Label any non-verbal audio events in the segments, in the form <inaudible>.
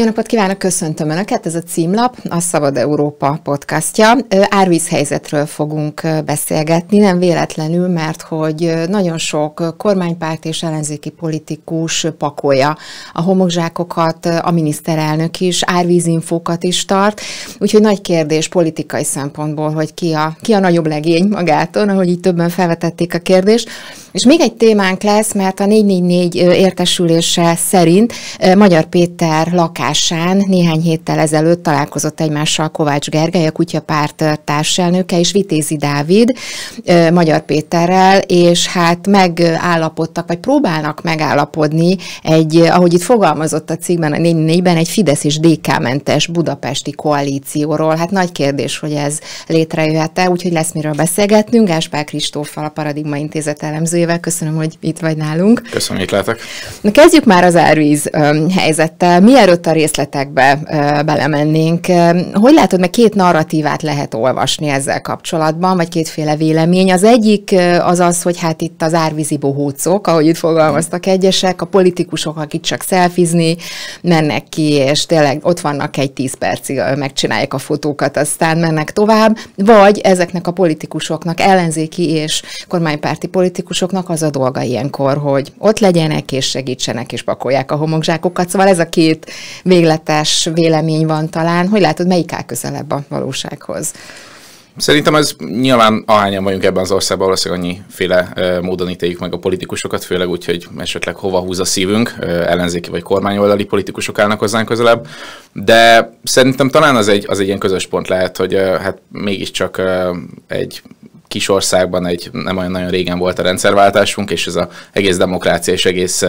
Jó napot kívánok, köszöntöm Önöket, ez a címlap, a Szabad Európa podcastja. Árvízhelyzetről fogunk beszélgetni, nem véletlenül, mert hogy nagyon sok kormánypárt és ellenzéki politikus pakolja a homokzsákokat, a miniszterelnök is, árvízinfókat is tart, úgyhogy nagy kérdés politikai szempontból, hogy ki a, ki a nagyobb legény magától, ahogy így többen felvetették a kérdést. És még egy témánk lesz, mert a 444 értesülése szerint Magyar Péter lakás látogatásán néhány héttel ezelőtt találkozott egymással Kovács Gergely, a kutyapárt társelnöke, és Vitézi Dávid, Magyar Péterrel, és hát megállapodtak, vagy próbálnak megállapodni egy, ahogy itt fogalmazott a cikkben, a 4-4-ben egy Fidesz és DK-mentes budapesti koalícióról. Hát nagy kérdés, hogy ez létrejöhet-e, úgyhogy lesz miről beszélgetnünk. Gáspár Kristóffal, a Paradigma Intézet elemzőjével. Köszönöm, hogy itt vagy nálunk. Köszönöm, itt látok. Na, kezdjük már az árvíz helyzettel. Mielőtt a részletekbe belemennénk. Hogy látod, meg két narratívát lehet olvasni ezzel kapcsolatban, vagy kétféle vélemény. Az egyik az az, hogy hát itt az árvízi bohócok, ahogy itt fogalmaztak egyesek, a politikusok, akik csak szelfizni mennek ki, és tényleg ott vannak egy tíz percig, megcsinálják a fotókat, aztán mennek tovább, vagy ezeknek a politikusoknak, ellenzéki és kormánypárti politikusoknak az a dolga ilyenkor, hogy ott legyenek és segítsenek és pakolják a homokzsákokat. Szóval ez a két végletes vélemény van talán. Hogy látod, melyik áll közelebb a valósághoz? Szerintem ez nyilván ahányan vagyunk ebben az országban, valószínűleg annyiféle módon ítéljük meg a politikusokat, főleg úgy, hogy esetleg hova húz a szívünk, ellenzéki vagy kormányoldali politikusok állnak hozzánk közelebb, de szerintem talán az egy, az egy ilyen közös pont lehet, hogy hát mégiscsak egy kis országban egy nem olyan nagyon régen volt a rendszerváltásunk, és ez az egész demokrácia és egész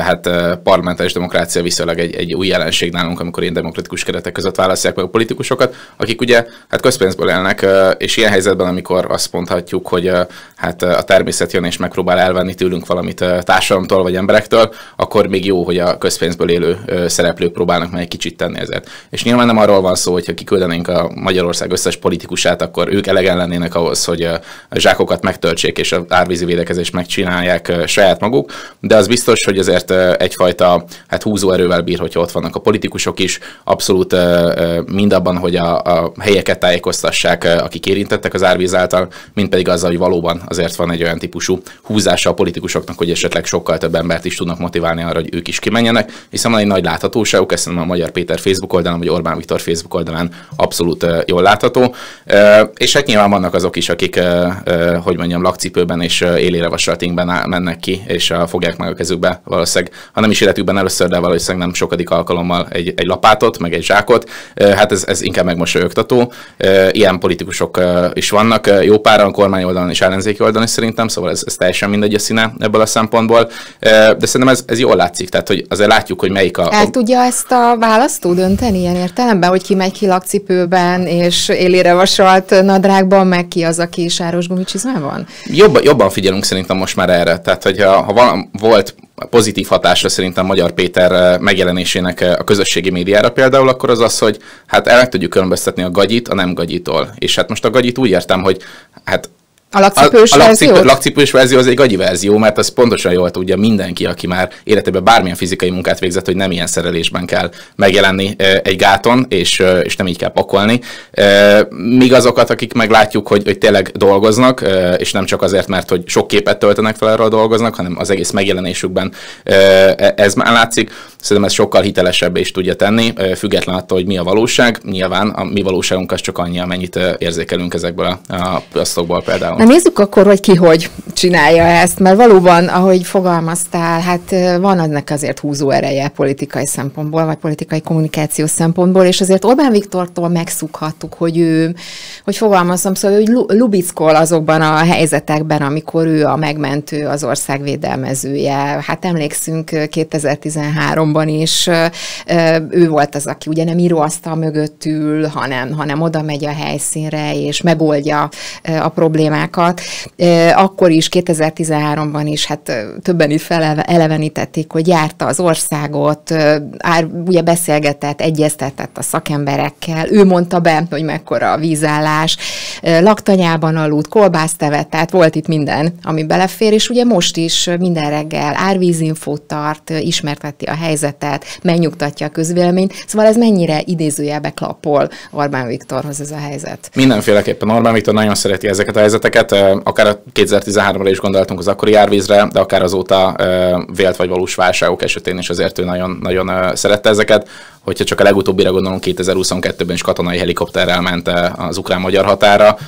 hát parlamentális demokrácia viszonylag egy, egy új jelenség nálunk, amikor ilyen demokratikus keretek között választják meg a politikusokat, akik ugye hát közpénzből élnek, és ilyen helyzetben, amikor azt mondhatjuk, hogy hát a természet jön és megpróbál elvenni tőlünk valamit társadalomtól vagy emberektől, akkor még jó, hogy a közpénzből élő szereplők próbálnak meg egy kicsit tenni ezért. És nyilván nem arról van szó, hogy ha kiküldenénk a Magyarország összes politikusát, akkor ők elegen lennének a ahhoz, hogy a zsákokat megtöltsék és az árvízi védekezést megcsinálják saját maguk, de az biztos, hogy azért egyfajta hát húzóerővel bír, hogyha ott vannak a politikusok is, abszolút mindabban, hogy a, a helyeket tájékoztassák, akik érintettek az árvíz által, mint pedig azzal, hogy valóban azért van egy olyan típusú húzása a politikusoknak, hogy esetleg sokkal több embert is tudnak motiválni arra, hogy ők is kimenjenek, hiszen van egy nagy láthatóságuk, ezt a Magyar Péter Facebook oldalán, vagy Orbán Viktor Facebook oldalán abszolút jól látható. És hát nyilván vannak azok olyanok is, akik, hogy mondjam, lakcipőben és élére vasaltingben mennek ki, és fogják meg a kezükbe valószínűleg, ha nem is életükben először, de valószínűleg nem sokadik alkalommal egy, egy lapátot, meg egy zsákot. Hát ez, ez inkább megmosolyogtató. Ilyen politikusok is vannak, jó páran kormány oldalon és ellenzéki oldalon is szerintem, szóval ez, ez teljesen mindegy a színe ebből a szempontból. De szerintem ez, ez jól látszik, tehát hogy azért látjuk, hogy melyik a... El tudja ezt a választó dönteni ilyen értelemben, hogy ki megy ki lakcipőben, és élére vasalt nadrágban, meg ki az, aki sáros gumicsizmában? Jobban, jobban figyelünk szerintem most már erre. Tehát, hogyha ha vala, volt pozitív hatása szerintem Magyar Péter eh, megjelenésének eh, a közösségi médiára például, akkor az az, hogy hát el tudjuk különböztetni a gagyit a nem gagyitól. És hát most a gagyit úgy értem, hogy hát a lakcipős, a, a lakcipő, lakcipős verzió az egy gagyi verzió, mert az pontosan jól tudja mindenki, aki már életében bármilyen fizikai munkát végzett, hogy nem ilyen szerelésben kell megjelenni egy gáton, és, és nem így kell pakolni. Míg azokat, akik meglátjuk, hogy, hogy tényleg dolgoznak, és nem csak azért, mert hogy sok képet töltenek fel arra dolgoznak, hanem az egész megjelenésükben e- ez már látszik. Szerintem ez sokkal hitelesebb is tudja tenni, független attól, hogy mi a valóság. Nyilván a mi valóságunk az csak annyi, amennyit érzékelünk ezekből a, a posztokból például nézzük akkor, hogy ki hogy csinálja ezt, mert valóban, ahogy fogalmaztál, hát van ennek azért húzó ereje politikai szempontból, vagy politikai kommunikáció szempontból, és azért Orbán Viktortól megszukhattuk, hogy ő, hogy fogalmazom, szóval hogy lubickol azokban a helyzetekben, amikor ő a megmentő, az ország védelmezője. Hát emlékszünk 2013-ban is, ő volt az, aki ugye nem íróasztal mögött ül, hanem, hanem oda megy a helyszínre, és megoldja a problémát, problémákat. akkor is, 2013-ban is, hát többen itt felelevenítették, hogy járta az országot, ár, ugye beszélgetett, egyeztetett a szakemberekkel, ő mondta be, hogy mekkora a vízállás, laktanyában aludt, kolbászt evett, tehát volt itt minden, ami belefér, és ugye most is minden reggel árvízinfót tart, ismerteti a helyzetet, megnyugtatja a közvéleményt, szóval ez mennyire idézőjelbe klapol Orbán Viktorhoz ez a helyzet? Mindenféleképpen Orbán Viktor nagyon szereti ezeket a helyzeteket, ezeket, akár a 2013-ra is gondoltunk az akkori árvízre, de akár azóta vélt vagy valós válságok esetén is azért ő nagyon, nagyon szerette ezeket. Hogyha csak a legutóbbira gondolunk, 2022-ben is katonai helikopterrel ment az ukrán-magyar határa,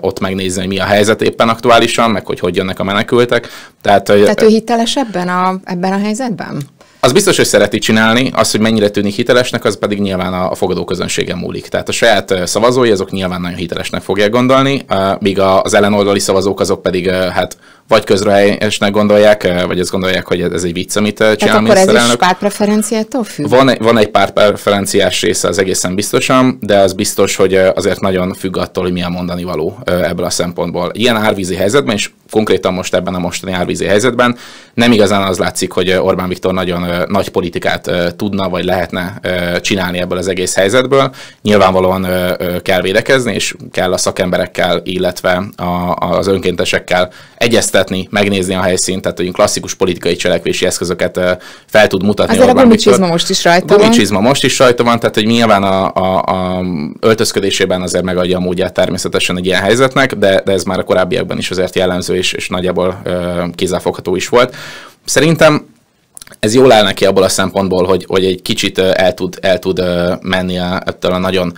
ott megnézni, hogy mi a helyzet éppen aktuálisan, meg hogy hogy jönnek a menekültek. Tehát, Tehát ő hitelesebben a, ebben a helyzetben? Az biztos, hogy szereti csinálni, az, hogy mennyire tűnik hitelesnek, az pedig nyilván a, fogadóközönsége fogadó múlik. Tehát a saját szavazói azok nyilván nagyon hitelesnek fogják gondolni, míg az ellenoldali szavazók azok pedig hát vagy közrehelyesnek gondolják, eh, vagy azt gondolják, hogy ez egy vicc, amit eh, csinál Tehát akkor ez is pártpreferenciától függ? Van, egy, van egy pártpreferenciás része, az egészen biztosan, de az biztos, hogy eh, azért nagyon függ attól, hogy milyen mondani való ebből a szempontból. Ilyen árvízi helyzetben, és konkrétan most ebben a mostani árvízi helyzetben nem igazán az látszik, hogy Orbán Viktor nagyon nagy politikát tudna, vagy lehetne csinálni ebből az egész helyzetből. Nyilvánvalóan kell védekezni, és kell a szakemberekkel, illetve az önkéntesekkel egyeztetni, egyeztetni, megnézni a helyszínt, tehát hogy klasszikus politikai cselekvési eszközöket fel tud mutatni. Azért a gumicsizma most is rajta van. Gumicsizma most is rajta van, tehát hogy nyilván a, a, a öltözködésében azért megadja a módját természetesen egy ilyen helyzetnek, de, de ez már a korábbiakban is azért jellemző és, és nagyjából kézzelfogható is volt. Szerintem ez jól áll neki abból a szempontból, hogy, hogy egy kicsit el tud, el tud menni ettől a nagyon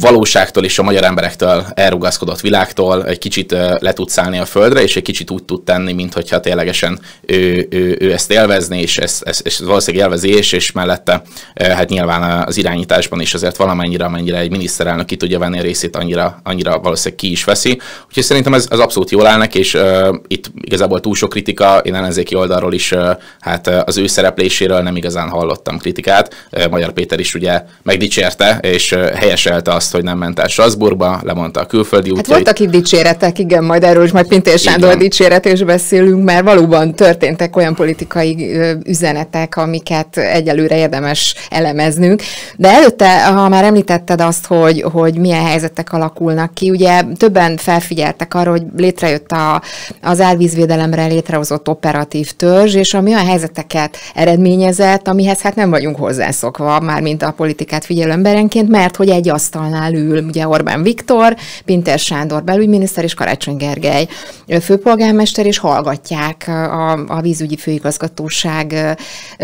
valóságtól és a magyar emberektől elrugaszkodott világtól egy kicsit le tud szállni a földre, és egy kicsit úgy tud tenni, mintha ténylegesen ő, ő, ő ezt élvezni, és ezt, ez, ez valószínűleg élvezi, és, és mellette hát nyilván az irányításban is azért valamennyire, amennyire egy miniszterelnök ki tudja venni a részét, annyira, annyira valószínűleg ki is veszi. Úgyhogy szerintem ez, ez abszolút jól állnak, és uh, itt igazából túl sok kritika, én ellenzéki oldalról is uh, hát az ő szerepléséről nem igazán hallottam kritikát. Uh, magyar Péter is ugye megdicsérte, és uh, helyesen érdekelte azt, hogy nem ment el Strasbourgba, lemondta a külföldi hát útjait. Hát voltak itt dicséretek, igen, majd erről is majd Pintér Sándor igen. dicséret és beszélünk, mert valóban történtek olyan politikai üzenetek, amiket egyelőre érdemes elemeznünk. De előtte, ha már említetted azt, hogy, hogy milyen helyzetek alakulnak ki, ugye többen felfigyeltek arra, hogy létrejött a, az árvízvédelemre létrehozott operatív törzs, és ami olyan helyzeteket eredményezett, amihez hát nem vagyunk hozzászokva, már mint a politikát figyelő emberenként, mert hogy egy asztalnál ül ugye Orbán Viktor, Pinter Sándor belügyminiszter és Karácsony Gergely főpolgármester, és hallgatják a, a vízügyi főigazgatóság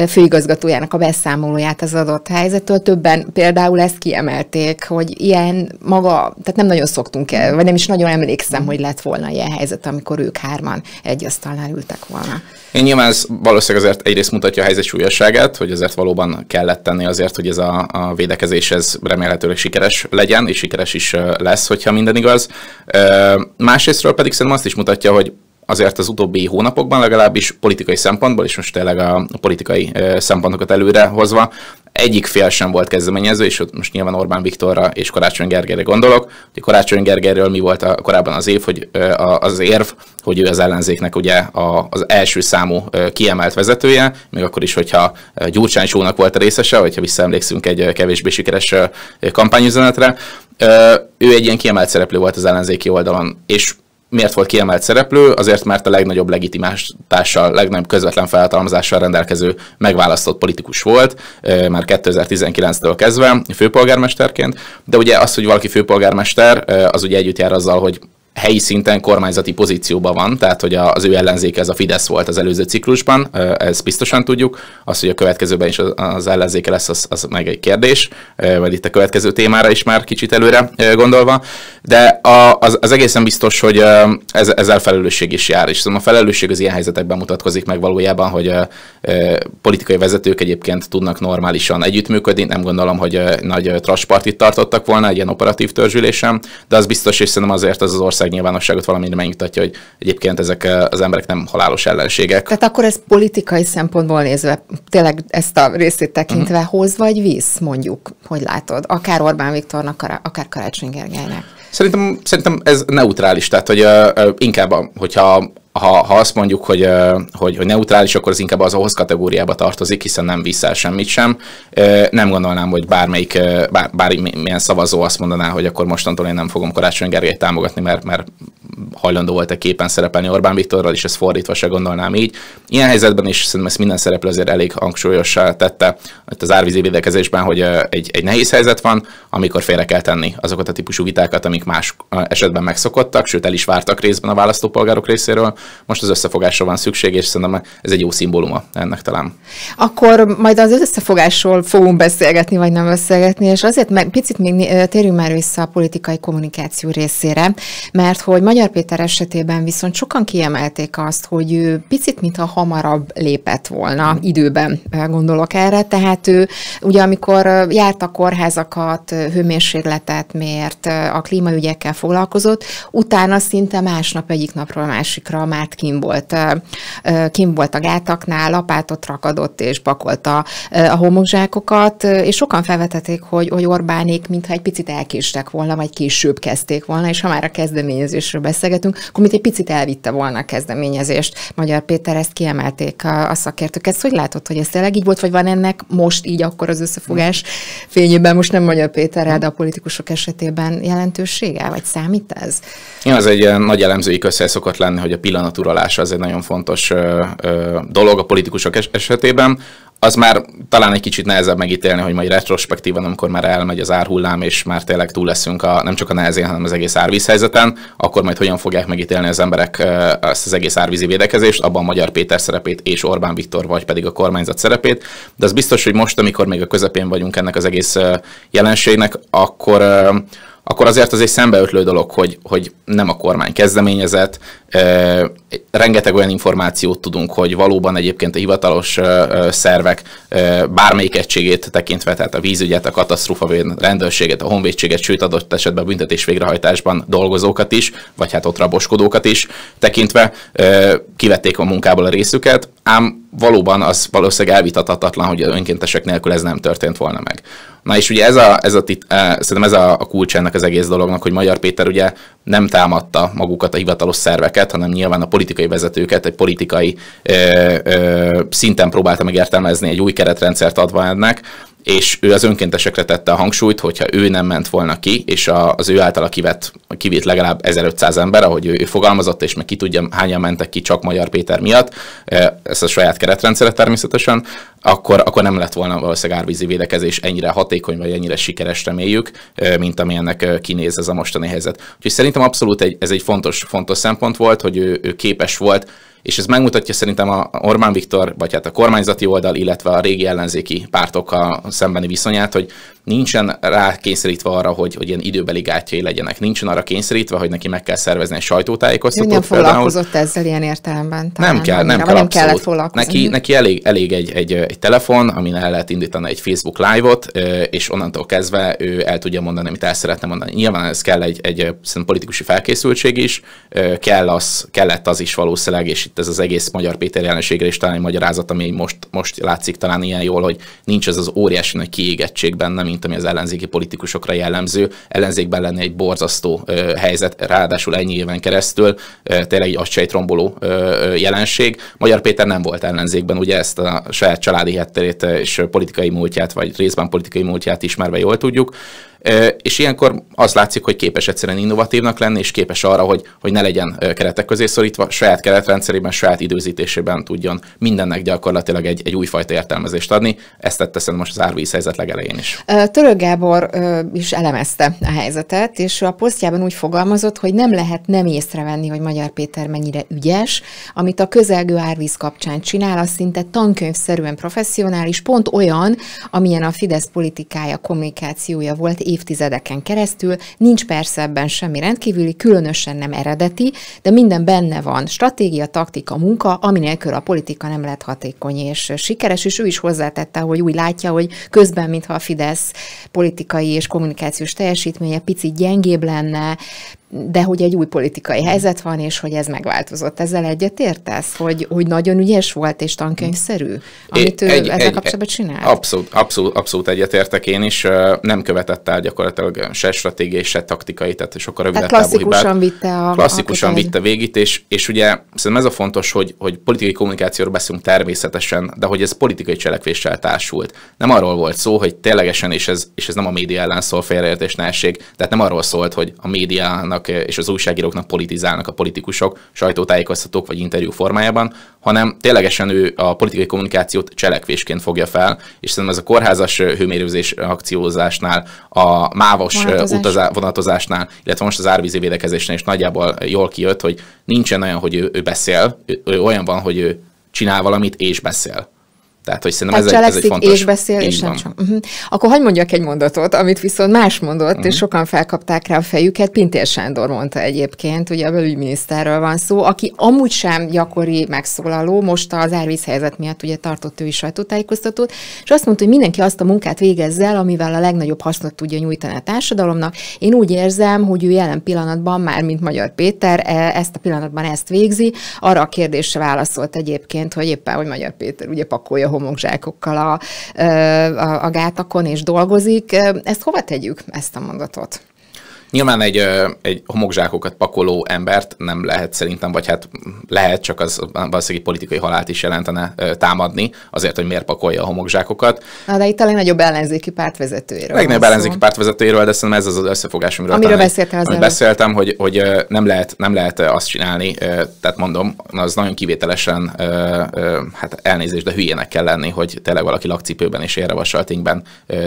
főigazgatójának a beszámolóját az adott helyzettől. Többen például ezt kiemelték, hogy ilyen maga, tehát nem nagyon szoktunk el, vagy nem is nagyon emlékszem, hogy lett volna ilyen helyzet, amikor ők hárman egy asztalnál ültek volna. Én nyilván ez valószínűleg azért egyrészt mutatja a helyzet súlyosságát, hogy azért valóban kellett tenni azért, hogy ez a, a védekezés ez remélhetőleg sikerül sikeres legyen, és sikeres is lesz, hogyha minden igaz. Másrésztről pedig szerintem azt is mutatja, hogy azért az utóbbi hónapokban legalábbis politikai szempontból, és most tényleg a politikai szempontokat előre hozva, egyik fél sem volt kezdeményező, és ott most nyilván Orbán Viktorra és Karácsony Gergelyre gondolok. Ugye Karácsony Gergelyről mi volt a, korábban az év, hogy az érv, hogy ő az ellenzéknek ugye a, az első számú kiemelt vezetője, még akkor is, hogyha Gyurcsány Sónak volt a részese, ha visszaemlékszünk egy kevésbé sikeres kampányüzenetre, ő egy ilyen kiemelt szereplő volt az ellenzéki oldalon, és miért volt kiemelt szereplő? Azért, mert a legnagyobb legitimátással, legnagyobb közvetlen felhatalmazással rendelkező megválasztott politikus volt, már 2019-től kezdve főpolgármesterként, de ugye az, hogy valaki főpolgármester, az ugye együtt jár azzal, hogy helyi szinten kormányzati pozícióban van, tehát hogy az ő ellenzéke ez a Fidesz volt az előző ciklusban, ez biztosan tudjuk. Az, hogy a következőben is az ellenzéke lesz, az, az meg egy kérdés, vagy itt a következő témára is már kicsit előre gondolva. De az, az egészen biztos, hogy ez, ezzel felelősség is jár, és szóval a felelősség az ilyen helyzetekben mutatkozik meg valójában, hogy politikai vezetők egyébként tudnak normálisan együttműködni, nem gondolom, hogy nagy transportit tartottak volna egy ilyen operatív törzsülésem, de az biztos, és szerintem azért az az ország ország nyilvánosságot valamire megnyugtatja, hogy egyébként ezek eh, az emberek nem halálos ellenségek. Tehát akkor ez politikai szempontból nézve, tényleg ezt a részét tekintve uh-huh. hoz vagy visz, mondjuk, hogy látod, akár Orbán Viktornak, akár Karácsony Gergelynek. Szerintem, szerintem ez neutrális, tehát hogy uh, inkább, hogyha ha, ha azt mondjuk, hogy, hogy, hogy neutrális, akkor az inkább az ahhoz kategóriába tartozik, hiszen nem viszel semmit sem. Nem gondolnám, hogy bármelyik, bár, bármilyen szavazó azt mondaná, hogy akkor mostantól én nem fogom Karácsony Gergelyt támogatni, mert, mert hajlandó volt egy képen szerepelni Orbán Viktorral, és ezt fordítva se gondolnám így. Ilyen helyzetben is szerintem ezt minden szereplő azért elég hangsúlyossá tette itt az árvízi védekezésben, hogy egy, egy nehéz helyzet van, amikor félre kell tenni azokat a típusú vitákat, amik más esetben megszokottak, sőt el is vártak részben a választópolgárok részéről, most az összefogásra van szükség, és szerintem ez egy jó szimbóluma ennek talán. Akkor majd az összefogásról fogunk beszélgetni, vagy nem beszélgetni, és azért meg, picit még térjünk már vissza a politikai kommunikáció részére, mert hogy Magyar Péter esetében viszont sokan kiemelték azt, hogy ő picit, mintha hamarabb lépett volna időben, gondolok erre, tehát ő ugye amikor járt a kórházakat, hőmérsékletet mért, a klímaügyekkel foglalkozott, utána szinte másnap egyik napról másikra már át kim volt, kim volt a gátaknál, lapátot rakadott és pakolta a homokzsákokat, és sokan felvetették, hogy, hogy Orbánék mintha egy picit elkéstek volna, vagy később kezdték volna, és ha már a kezdeményezésről beszélgetünk, akkor mint egy picit elvitte volna a kezdeményezést. Magyar Péter ezt kiemelték a, a szakértők. Ezt hogy látod, hogy ez tényleg így volt, vagy van ennek most így akkor az összefogás fényében, most nem Magyar Péterrel, de a politikusok esetében jelentősége, vagy számít ez? Ja, az egy nagy elemzői közhely szokott lenni, hogy a pillanat a az, ez egy nagyon fontos ö, ö, dolog a politikusok es- esetében. Az már talán egy kicsit nehezebb megítélni, hogy majd retrospektívan, amikor már elmegy az árhullám, és már tényleg túl leszünk a, nem csak a nehezén, hanem az egész árvízhelyzeten, akkor majd hogyan fogják megítélni az emberek ezt az egész árvízi védekezést, abban Magyar Péter szerepét és Orbán Viktor, vagy pedig a kormányzat szerepét. De az biztos, hogy most, amikor még a közepén vagyunk ennek az egész jelenségnek, akkor akkor azért az egy szembeötlő dolog, hogy, hogy nem a kormány kezdeményezett. Rengeteg olyan információt tudunk, hogy valóban egyébként a hivatalos szervek bármelyik egységét tekintve, tehát a vízügyet, a katasztrófa rendőrséget, a honvédséget, sőt adott esetben a büntetés végrehajtásban dolgozókat is, vagy hát ott raboskodókat is tekintve kivették a munkából a részüket, ám valóban az valószínűleg elvitathatatlan, hogy az önkéntesek nélkül ez nem történt volna meg. Na és ugye ez a, ez a tit, eh, szerintem ez a, a kulcs ennek az egész dolognak, hogy Magyar Péter ugye nem támadta magukat a hivatalos szerveket, hanem nyilván a politikai vezetőket egy politikai eh, eh, szinten próbálta megértelmezni, egy új keretrendszert adva ennek, és ő az önkéntesekre tette a hangsúlyt, hogyha ő nem ment volna ki, és a, az ő általa kivett, kivét legalább 1500 ember, ahogy ő, ő fogalmazott, és meg ki tudja, hányan mentek ki csak Magyar Péter miatt, eh, ezt a saját keretrendszere természetesen, akkor, akkor nem lett volna valószínűleg árvízi védekezés ennyire hatékony, vagy ennyire sikeres, reméljük, mint amilyennek kinéz ez a mostani helyzet. Úgyhogy szerintem abszolút egy, ez egy fontos, fontos szempont volt, hogy ő, ő képes volt, és ez megmutatja szerintem a Orbán Viktor, vagy hát a kormányzati oldal, illetve a régi ellenzéki pártokkal szembeni viszonyát, hogy nincsen rá kényszerítve arra, hogy, hogy ilyen időbeli gátjai legyenek. Nincsen arra kényszerítve, hogy neki meg kell szervezni egy sajtótájékoztatót. Nem foglalkozott ezzel ilyen értelemben. Talán, nem kell, nem, kell, nem kellett foglalkozni. Neki, neki elég, elég egy, egy, egy telefon, amin el lehet indítani egy Facebook Live-ot, és onnantól kezdve ő el tudja mondani, amit el szeretne mondani. Nyilván ez kell egy, egy politikusi felkészültség is, kell az, kellett az is valószínűleg, és itt ez az egész magyar Péter jelenségre is talán egy magyarázat, ami most, most látszik talán ilyen jól, hogy nincs ez az óriási nagy kiégettség benne, mint ami az ellenzéki politikusokra jellemző. Ellenzékben lenne egy borzasztó helyzet, ráadásul ennyi éven keresztül, tényleg egy agysejtromboló jelenség. Magyar Péter nem volt ellenzékben, ugye ezt a saját család családi hátterét és politikai múltját, vagy részben politikai múltját ismerve jól tudjuk, és ilyenkor az látszik, hogy képes egyszerűen innovatívnak lenni, és képes arra, hogy, hogy ne legyen keretek közé szorítva, saját keretrendszerében, saját időzítésében tudjon mindennek gyakorlatilag egy, egy újfajta értelmezést adni. Ezt tette szerintem most az árvíz helyzet legelején is. Török Gábor is elemezte a helyzetet, és a posztjában úgy fogalmazott, hogy nem lehet nem észrevenni, hogy Magyar Péter mennyire ügyes, amit a közelgő árvíz kapcsán csinál, az szinte tankönyvszerűen professzionális, pont olyan, amilyen a Fidesz politikája, kommunikációja volt évtizedeken keresztül. Nincs persze ebben semmi rendkívüli, különösen nem eredeti, de minden benne van. Stratégia, taktika, munka, aminélkül a politika nem lehet hatékony és sikeres, és ő is hozzátette, hogy úgy látja, hogy közben, mintha a Fidesz politikai és kommunikációs teljesítménye picit gyengébb lenne, de hogy egy új politikai helyzet van, és hogy ez megváltozott. Ezzel egyetértesz, hogy, hogy nagyon ügyes volt és tankönyvszerű, amit ő egy, ezzel egy, kapcsolatban csinált? Abszolút, abszolút, abszolút egyetértek én is. Nem követett el gyakorlatilag se stratégiai, se taktikai, tehát sokkal rövidebb hát távú klasszikusan vitte a... Klasszikusan a vitte végig, és, és ugye szerintem ez a fontos, hogy, hogy politikai kommunikációról beszélünk természetesen, de hogy ez politikai cselekvéssel társult. Nem arról volt szó, hogy ténylegesen, és ez, és ez nem a média ellen szól, félreértés ne tehát nem arról szólt, hogy a médiának újságíróknak eh, és az újságíróknak politizálnak a politikusok sajtótájékoztatók vagy interjú formájában, hanem ténylegesen ő a politikai kommunikációt cselekvésként fogja fel, és szerintem ez a kórházas eh, hőmérőzés akciózásnál, a mávos eh, utazá, vonatozásnál, illetve most az árvízi védekezésnél is nagyjából jól kijött, hogy nincsen olyan, hogy ő, ő beszél, ő, ő olyan van, hogy ő csinál valamit és beszél. Tehát, hogy szerintem Tehát ez, egy, ez egy fontos... és beszél, és nem csak. Uh-huh. Akkor hagyd mondjak egy mondatot, amit viszont más mondott, uh-huh. és mhm. sokan felkapták rá a fejüket. Pintér Sándor mondta egyébként, ugye a belügyminiszterről van szó, aki amúgy sem gyakori megszólaló, most az árvízhelyzet miatt ugye tartott ő is sajtótájékoztatót, és azt mondta, hogy mindenki azt a munkát végezze el, amivel a legnagyobb hasznot tudja nyújtani a társadalomnak. Én úgy érzem, hogy ő jelen pillanatban már, mint Magyar Péter, e, ezt a pillanatban ezt végzi. Arra a kérdésre válaszolt egyébként, hogy éppen, hogy Magyar Péter ugye pakolja homokzsákokkal a, a, a gátakon, és dolgozik. Ezt hova tegyük, ezt a mondatot? Nyilván egy, egy homokzsákokat pakoló embert nem lehet szerintem, vagy hát lehet, csak az valószínűleg politikai halált is jelentene támadni, azért, hogy miért pakolja a homokzsákokat. Na, de itt a legnagyobb ellenzéki pártvezetőjéről. Legnagyobb ellenzéki pártvezetőjéről, de szerintem ez az az összefogás, amiről, amiről talán, beszéltem, az beszéltem hogy, hogy nem, lehet, nem lehet azt csinálni, tehát mondom, az nagyon kivételesen hát elnézést, de hülyének kell lenni, hogy tényleg valaki lakcipőben és érre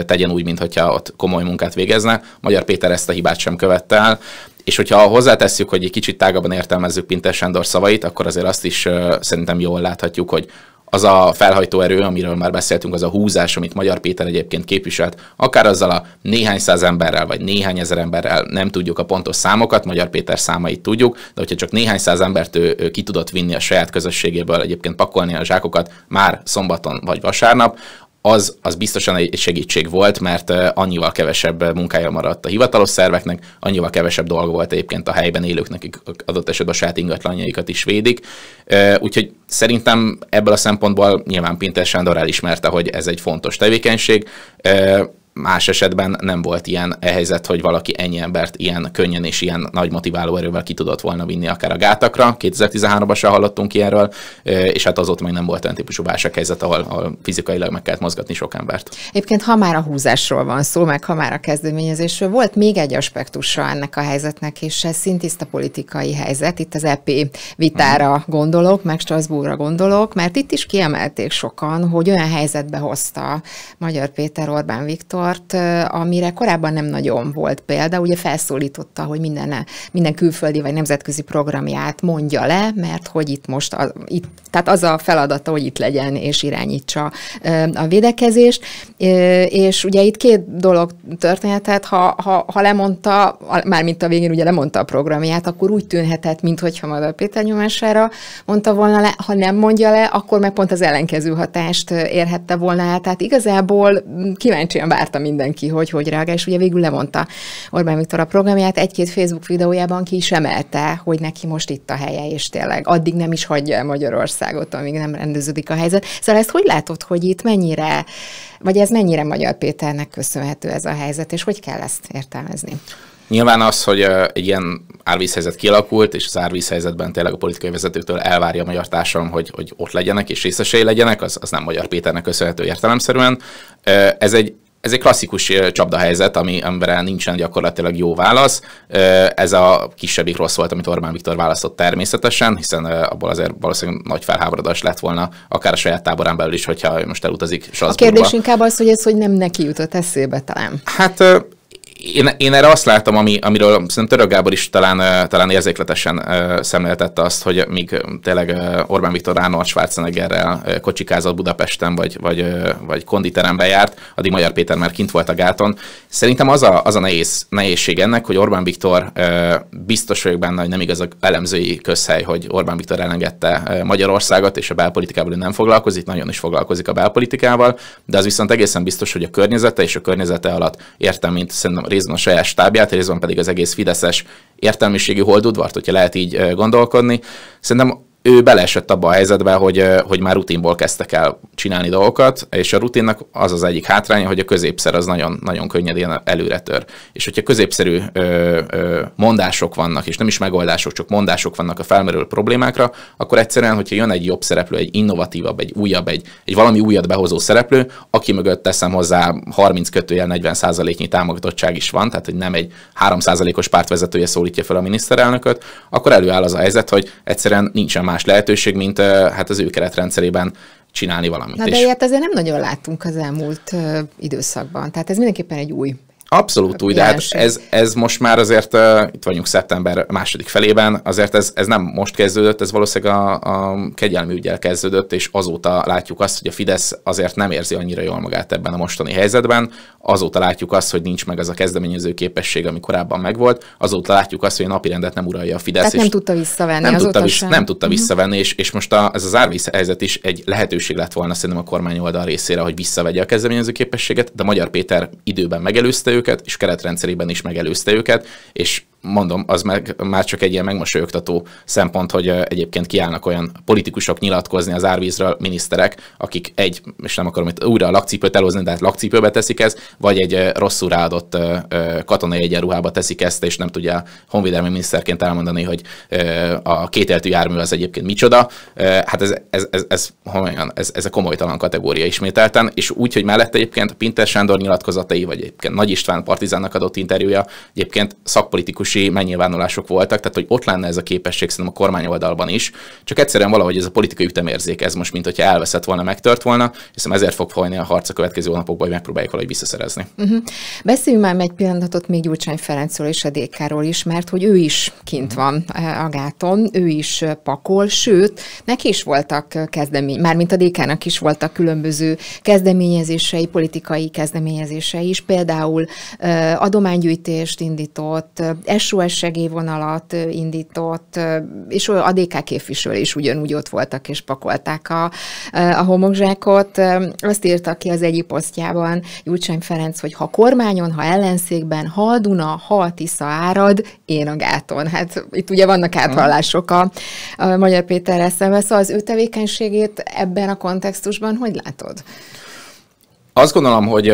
tegyen úgy, mintha ott komoly munkát végezne. Magyar Péter ezt a hibát sem sem követte el, és hogyha hozzátesszük, hogy egy kicsit tágabban értelmezzük Pintes Sándor szavait, akkor azért azt is szerintem jól láthatjuk, hogy az a felhajtó erő, amiről már beszéltünk, az a húzás, amit Magyar Péter egyébként képviselt, akár azzal a néhány száz emberrel, vagy néhány ezer emberrel nem tudjuk a pontos számokat, Magyar Péter számait tudjuk, de hogyha csak néhány száz embert ő, ő ki tudott vinni a saját közösségéből, egyébként pakolni a zsákokat már szombaton vagy vasárnap, az, az biztosan egy segítség volt, mert annyival kevesebb munkája maradt a hivatalos szerveknek, annyival kevesebb dolga volt egyébként a helyben élőknek, akik adott esetben a saját ingatlanjaikat is védik. Úgyhogy szerintem ebből a szempontból nyilván Pintér Sándor elismerte, hogy ez egy fontos tevékenység más esetben nem volt ilyen e helyzet, hogy valaki ennyi embert ilyen könnyen és ilyen nagy motiváló erővel ki tudott volna vinni akár a gátakra. 2013-ban se hallottunk ilyenről, és hát azóta még nem volt olyan típusú helyzet, ahol, ahol fizikailag meg kellett mozgatni sok embert. Egyébként, ha már a húzásról van szó, meg ha már a kezdeményezésről, volt még egy aspektusa ennek a helyzetnek, és ez szintiszta politikai helyzet. Itt az EP vitára hmm. gondolok, meg Strasbourgra gondolok, mert itt is kiemelték sokan, hogy olyan helyzetbe hozta Magyar Péter Orbán Viktor, zenekart, amire korábban nem nagyon volt példa, ugye felszólította, hogy minden, minden külföldi vagy nemzetközi programját mondja le, mert hogy itt most, a, itt, tehát az a feladata, hogy itt legyen és irányítsa a védekezést, és ugye itt két dolog történt, tehát ha, ha, ha lemondta, mármint a végén ugye lemondta a programját, akkor úgy tűnhetett, mintha Madar Péter nyomására mondta volna le, ha nem mondja le, akkor meg pont az ellenkező hatást érhette volna el. Tehát igazából kíváncsian várt várta mindenki, hogy hogy reagál, és ugye végül levonta Orbán Viktor a programját, egy-két Facebook videójában ki is emelte, hogy neki most itt a helye, és tényleg addig nem is hagyja el Magyarországot, amíg nem rendeződik a helyzet. Szóval ezt hogy látod, hogy itt mennyire, vagy ez mennyire Magyar Péternek köszönhető ez a helyzet, és hogy kell ezt értelmezni? Nyilván az, hogy egy ilyen árvízhelyzet kialakult, és az árvízhelyzetben tényleg a politikai vezetőktől elvárja a magyar társadalom, hogy, hogy ott legyenek és részesei legyenek, az, az nem Magyar Péternek köszönhető értelemszerűen. Ez egy ez egy klasszikus csapdahelyzet, ami, emberen nincsen gyakorlatilag jó válasz. Ez a kisebbik rossz volt, amit Orbán Viktor választott természetesen, hiszen abból azért valószínűleg nagy felháborodás lett volna, akár a saját táborán belül is, hogyha most elutazik Salzburgba. A kérdés inkább az, hogy ez hogy nem neki jutott eszébe talán. Hát én, én erre azt látom, ami, amiről szerintem Török Gábor is talán, talán érzékletesen szemléltette azt, hogy míg tényleg Orbán Viktor Arnold Schwarzeneggerrel kocsikázott Budapesten, vagy, vagy, vagy konditerembe járt, addig Magyar Péter már kint volt a gáton. Szerintem az a, az a nehéz, nehézség ennek, hogy Orbán Viktor biztos vagyok benne, hogy nem igaz a elemzői közhely, hogy Orbán Viktor elengedte Magyarországot, és a belpolitikával nem foglalkozik, nagyon is foglalkozik a belpolitikával, de az viszont egészen biztos, hogy a környezete és a környezete alatt értem, mint szerintem részben a saját stábját, részben pedig az egész Fideszes értelmiségi holdudvart, hogyha lehet így gondolkodni. Szerintem ő beleesett abba a helyzetbe, hogy, hogy már rutinból kezdtek el csinálni dolgokat, és a rutinnak az az egyik hátránya, hogy a középszer az nagyon, nagyon könnyedén előre tör. És hogyha középszerű ö, ö, mondások vannak, és nem is megoldások, csak mondások vannak a felmerülő problémákra, akkor egyszerűen, hogyha jön egy jobb szereplő, egy innovatívabb, egy újabb, egy, egy valami újat behozó szereplő, aki mögött teszem hozzá 30 kötőjel 40 százaléknyi támogatottság is van, tehát hogy nem egy 3 os pártvezetője szólítja fel a miniszterelnököt, akkor előáll az a helyzet, hogy egyszerűen nincsen már más lehetőség, mint hát az ő keretrendszerében csinálni valamit. Na de ilyet azért nem nagyon láttunk az elmúlt időszakban, tehát ez mindenképpen egy új Abszolút új de hát ez, ez most már azért, uh, itt vagyunk szeptember második felében, azért ez, ez nem most kezdődött, ez valószínűleg a, a kegyelmi ügyel kezdődött, és azóta látjuk azt, hogy a Fidesz azért nem érzi annyira jól magát ebben a mostani helyzetben, azóta látjuk azt, hogy nincs meg az a kezdeményező képesség, ami korábban megvolt, azóta látjuk azt, hogy a napirendet nem uralja a Fidesz. Tehát nem tudta visszavenni. Nem tudta, visz, sem. nem tudta mhm. visszavenni, és, és most a, ez az árvíz helyzet is egy lehetőség lett volna szerintem a kormány oldal részére, hogy visszavegye a kezdeményező képességet, de Magyar Péter időben megelőzte őket, és keretrendszerében is megelőzte őket, és mondom, az meg, már csak egy ilyen megmosolyogtató szempont, hogy egyébként kiállnak olyan politikusok nyilatkozni az árvízről, miniszterek, akik egy, és nem akarom itt újra a lakcipőt elhozni, de hát lakcipőbe teszik ez, vagy egy rosszul ráadott katonai egyenruhába teszik ezt, és nem tudja honvédelmi miniszterként elmondani, hogy a kételtű jármű az egyébként micsoda. Hát ez, ez, ez, ez, olyan, ez, ez a komolytalan kategória ismételten, és úgy, hogy mellette egyébként a Pinter Sándor nyilatkozatai, vagy egyébként Nagy István partizánnak adott interjúja, egyébként szakpolitikus óriási megnyilvánulások voltak, tehát hogy ott lenne ez a képesség szerintem a kormány oldalban is, csak egyszerűen valahogy ez a politikai ütemérzék, ez most, mint hogyha elveszett volna, megtört volna, hiszen ezért fog folyni a harc a következő hónapokban, hogy megpróbáljuk valahogy visszaszerezni. Uh-huh. Beszéljünk már egy pillanatot még Gyurcsány Ferencről és a dk is, mert hogy ő is kint uh-huh. van eh, a gáton, ő is eh, pakol, sőt, neki is voltak eh, kezdemény, már mint a dk is voltak különböző kezdeményezései, politikai kezdeményezései is, például adománygyűjtést indított, SOS segélyvonalat indított, és a DK képviselő is ugyanúgy ott voltak és pakolták a, a homokzsákot. Azt írta ki az egyik posztjában Gyurcsány Ferenc, hogy ha kormányon, ha ellenszékben, ha a Duna, ha a Tisza árad, én a gáton. Hát itt ugye vannak áthallások a, a Magyar Péter eszembe, szóval az ő tevékenységét ebben a kontextusban hogy látod? Azt gondolom, hogy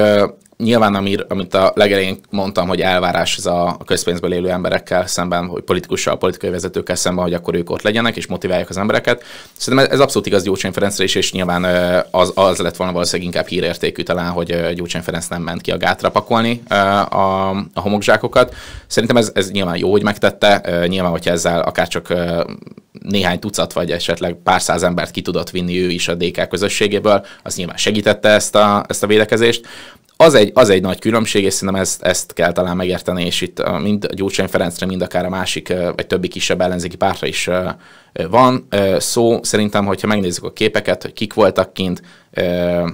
nyilván, amir, amit a legelején mondtam, hogy elvárás ez a közpénzből élő emberekkel szemben, hogy politikussal, politikai vezetőkkel szemben, hogy akkor ők ott legyenek és motiválják az embereket. Szerintem ez abszolút igaz Gyurcsány Ferencre is, és nyilván az, az lett volna valószínűleg inkább hírértékű talán, hogy Gyurcsány Ferenc nem ment ki a gátra pakolni a, a homokzsákokat. Szerintem ez, ez nyilván jó, hogy megtette, nyilván, hogyha ezzel akár csak néhány tucat vagy esetleg pár száz embert ki tudott vinni ő is a DK közösségéből, az nyilván segítette ezt a, ezt a védekezést. Az egy, az egy nagy különbség, és szerintem ezt, ezt kell talán megérteni, és itt uh, mind a Gyurcsány Ferencre, mind akár a másik, vagy uh, többi kisebb ellenzéki pártra is uh, van szó. Szerintem, hogyha megnézzük a képeket, hogy kik voltak kint,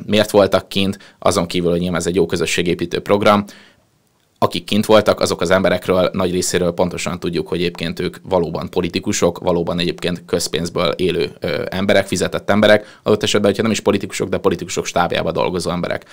miért voltak kint, azon kívül, hogy nyilván ez egy jó közösségépítő program, akik kint voltak, azok az emberekről nagy részéről pontosan tudjuk, hogy egyébként ők valóban politikusok, valóban egyébként közpénzből élő ö, emberek, fizetett emberek, adott esetben, hogyha nem is politikusok, de politikusok stábjába dolgozó emberek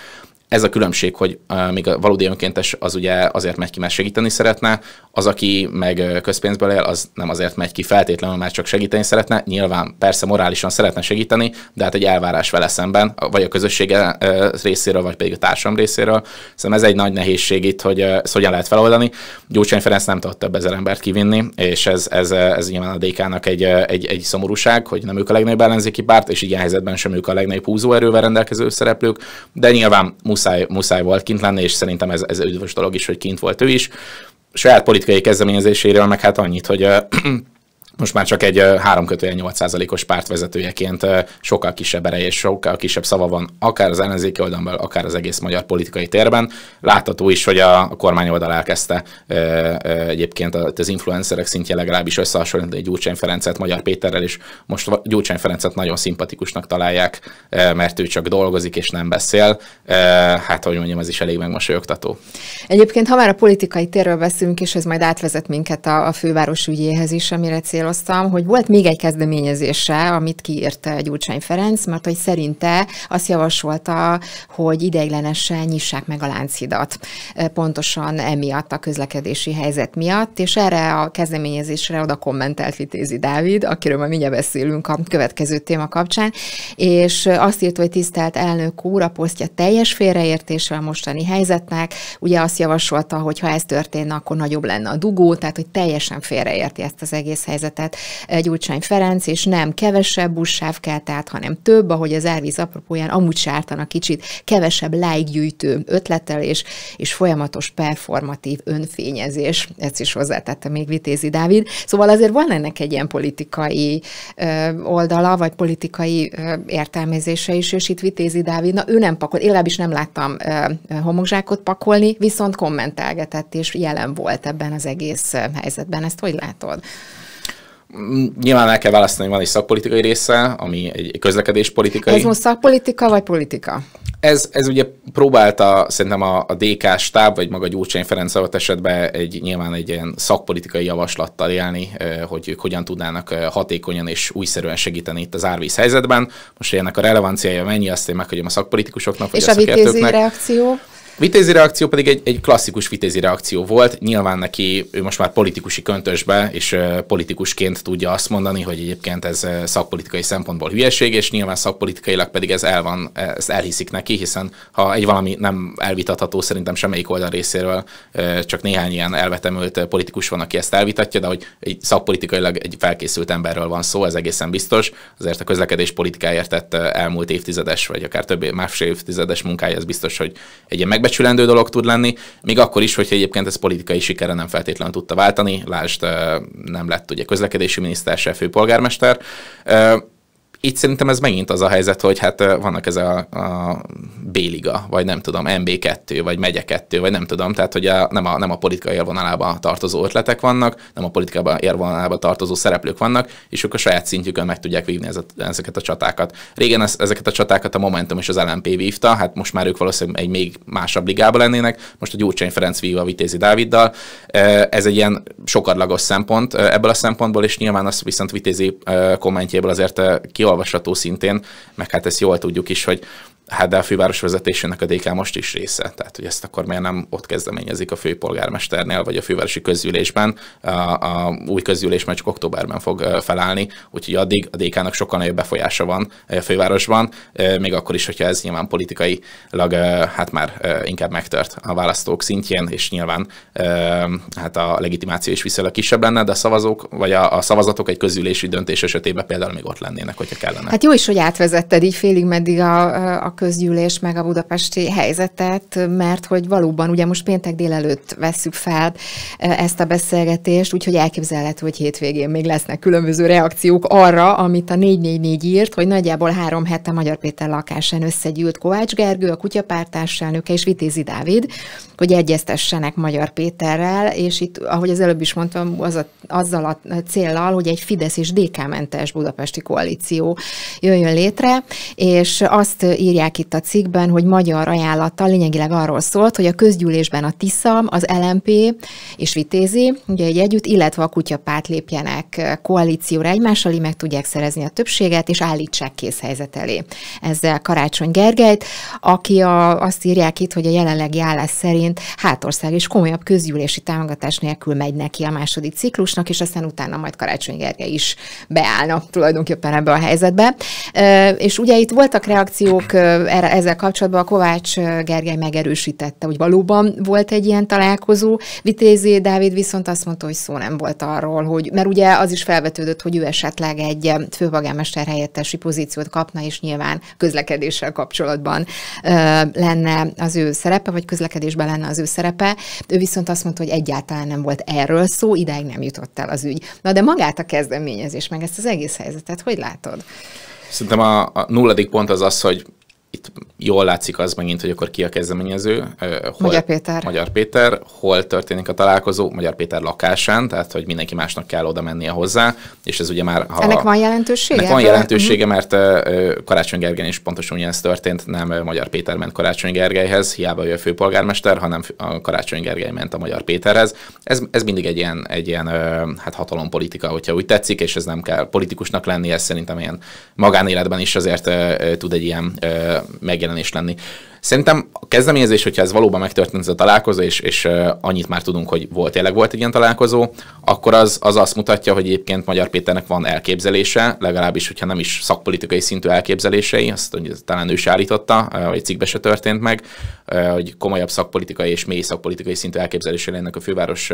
ez a különbség, hogy uh, még a valódi önkéntes az ugye azért megy ki, mert segíteni szeretne, az, aki meg közpénzből él, az nem azért megy ki feltétlenül, mert csak segíteni szeretne. Nyilván persze morálisan szeretne segíteni, de hát egy elvárás vele szemben, vagy a közössége uh, részéről, vagy pedig a társam részéről. Szerintem szóval ez egy nagy nehézség itt, hogy uh, ezt hogyan lehet feloldani. Gyurcsány Ferenc nem tudott több ezer embert kivinni, és ez, ez, ez nyilván a DK-nak egy, egy, egy szomorúság, hogy nem ők a legnagyobb ellenzéki párt, és ilyen helyzetben sem ők a legnagyobb húzóerővel rendelkező szereplők, de nyilván muszáj muszáj, muszáj volt kint lenni, és szerintem ez, ez üdvös dolog is, hogy kint volt ő is. Saját politikai kezdeményezéséről meg hát annyit, hogy <clears throat> most már csak egy 3 8%-os vezetőjeként sokkal kisebb ereje és sokkal kisebb szava van, akár az ellenzéki oldalon belül, akár az egész magyar politikai térben. Látható is, hogy a, a kormány oldal elkezdte egyébként az influencerek szintje legalábbis összehasonlítani Gyurcsány Ferencet Magyar Péterrel, és most Gyurcsány Ferencet nagyon szimpatikusnak találják, mert ő csak dolgozik és nem beszél. Hát, hogy mondjam, ez is elég megmosolyogtató. Egyébként, ha már a politikai térről beszélünk, és ez majd átvezet minket a, a főváros ügyéhez is, amire cél céloztam, hogy volt még egy kezdeményezése, amit kiírt Gyurcsány Ferenc, mert hogy szerinte azt javasolta, hogy ideiglenesen nyissák meg a Lánchidat, eh, pontosan emiatt a közlekedési helyzet miatt, és erre a kezdeményezésre oda kommentelt Vitézi Dávid, akiről majd mindjárt beszélünk a következő téma kapcsán, és azt írt, hogy tisztelt elnök úr, a posztja teljes félreértése a mostani helyzetnek, ugye azt javasolta, hogy ha ez történne, akkor nagyobb lenne a dugó, tehát hogy teljesen félreérti ezt az egész helyzetet vezetett Gyurcsány Ferenc, és nem kevesebb kell, tehát hanem több, ahogy az árvíz apropóján amúgy sártanak kicsit, kevesebb lájkgyűjtő ötlettel és, és folyamatos performatív önfényezés. Ezt is hozzátette még Vitézi Dávid. Szóval azért van ennek egy ilyen politikai ö, oldala, vagy politikai ö, értelmezése is, és itt Vitézi Dávid, na ő nem pakol, én legalábbis nem láttam ö, homokzsákot pakolni, viszont kommentelgetett és jelen volt ebben az egész helyzetben. Ezt hogy látod? nyilván el kell választani, van egy szakpolitikai része, ami egy közlekedéspolitikai. Ez most szakpolitika vagy politika? Ez, ez ugye próbálta szerintem a, a DK stáb, vagy maga Gyurcsány Ferenc adott esetben egy, nyilván egy ilyen szakpolitikai javaslattal élni, hogy ők hogyan tudnának hatékonyan és újszerűen segíteni itt az árvíz helyzetben. Most ennek a relevanciája mennyi, azt én meghagyom a szakpolitikusoknak. És a vitézi reakció? Vitézi reakció pedig egy, egy klasszikus vitézi reakció volt. Nyilván neki, ő most már politikusi köntösbe, és politikusként tudja azt mondani, hogy egyébként ez szakpolitikai szempontból hülyeség, és nyilván szakpolitikailag pedig ez el van, e, ezt elhiszik neki, hiszen ha egy valami nem elvitatható szerintem semmelyik oldal részéről, csak néhány ilyen elvetemült politikus van, aki ezt elvitatja, de hogy egy szakpolitikailag egy felkészült emberről van szó, ez egészen biztos. Azért a közlekedés politikáért tett elmúlt évtizedes, vagy akár több másfél évtizedes munkája, ez biztos, hogy egy ilyen meg megbecsülendő dolog tud lenni, még akkor is, hogyha egyébként ez politikai sikere nem feltétlenül tudta váltani, lásd, nem lett ugye közlekedési miniszter, se főpolgármester itt szerintem ez megint az a helyzet, hogy hát vannak ez a, a B-liga, vagy nem tudom, MB2, vagy megye 2, vagy nem tudom, tehát hogy a, nem, a, nem a politika érvonalába tartozó ötletek vannak, nem a politikába érvonalába tartozó szereplők vannak, és ők a saját szintjükön meg tudják vívni ezeket a csatákat. Régen ez, ezeket a csatákat a Momentum és az LMP vívta, hát most már ők valószínűleg egy még másabb ligába lennének, most a Gyurcsány Ferenc vív a Vitézi Dáviddal. Ez egy ilyen sokadlagos szempont ebből a szempontból, és nyilván azt viszont Vitézi kommentjéből azért ki olvasható szintén, meg hát ezt jól tudjuk is, hogy hát de a főváros vezetésének a DK most is része. Tehát, hogy ezt akkor miért nem ott kezdeményezik a főpolgármesternél, vagy a fővárosi közgyűlésben. A, a új közgyűlés már csak októberben fog felállni, úgyhogy addig a DK-nak sokkal nagyobb befolyása van a fővárosban, még akkor is, hogyha ez nyilván politikailag hát már inkább megtört a választók szintjén, és nyilván hát a legitimáció is viszonylag kisebb lenne, de a szavazók, vagy a, a szavazatok egy közülési döntés esetében például még ott lennének, hogyha kellene. Hát jó is, hogy átvezetted így félig meddig a, a közgyűlés meg a budapesti helyzetet, mert hogy valóban ugye most péntek délelőtt vesszük fel eh, ezt a beszélgetést, úgyhogy elképzelhető, hogy hétvégén még lesznek különböző reakciók arra, amit a 444 írt, hogy nagyjából három hete Magyar Péter lakásán összegyűlt Kovács Gergő, a kutyapártárs elnöke és Vitézi Dávid, hogy egyeztessenek Magyar Péterrel, és itt, ahogy az előbb is mondtam, az a, azzal a céllal, hogy egy Fidesz és DK-mentes budapesti koalíció jöjjön létre, és azt írják írják itt a cikkben, hogy magyar ajánlattal lényegileg arról szólt, hogy a közgyűlésben a TISZA, az LMP és Vitézi, ugye egy együtt, illetve a kutyapárt lépjenek koalícióra egymással, így meg tudják szerezni a többséget, és állítsák helyzet elé. Ezzel Karácsony Gergelyt, aki a, azt írják itt, hogy a jelenlegi állás szerint Hátország és komolyabb közgyűlési támogatás nélkül megy neki a második ciklusnak, és aztán utána majd Karácsony Gergely is beállna tulajdonképpen ebbe a helyzetbe. És ugye itt voltak reakciók erre, ezzel kapcsolatban a Kovács Gergely megerősítette, hogy valóban volt egy ilyen találkozó. Vitézi Dávid viszont azt mondta, hogy szó nem volt arról, hogy, mert ugye az is felvetődött, hogy ő esetleg egy főpolgármester helyettesi pozíciót kapna, és nyilván közlekedéssel kapcsolatban ö, lenne az ő szerepe, vagy közlekedésben lenne az ő szerepe. Ő viszont azt mondta, hogy egyáltalán nem volt erről szó, ideig nem jutott el az ügy. Na de magát a kezdeményezés, meg ezt az egész helyzetet, hogy látod? Szerintem a, a nulladik pont az az, hogy itt jól látszik az megint, hogy akkor ki a kezdeményező. Hol, Magyar Péter. Magyar Péter, hol történik a találkozó? Magyar Péter lakásán, tehát hogy mindenki másnak kell oda mennie hozzá, és ez ugye már... Ha ennek van jelentősége? Ennek van jelentősége, mhm. mert Karácsony Gergely is pontosan ugyanezt történt, nem Magyar Péter ment Karácsony Gergelyhez, hiába ő a főpolgármester, hanem a Karácsony Gergely ment a Magyar Péterhez. Ez, ez mindig egy ilyen, egy ilyen hát hatalompolitika, hogyha úgy tetszik, és ez nem kell politikusnak lenni, ez szerintem ilyen magánéletben is azért tud egy ilyen megjelenés lenni. Szerintem a kezdeményezés, hogyha ez valóban megtörtént ez a találkozó, és, és annyit már tudunk, hogy volt tényleg volt egy ilyen találkozó, akkor az, az azt mutatja, hogy egyébként Magyar Péternek van elképzelése, legalábbis, hogyha nem is szakpolitikai szintű elképzelései, azt hogy talán ő is állította, vagy cikkbe se történt meg, hogy komolyabb szakpolitikai és mély szakpolitikai szintű elképzelése lennek a főváros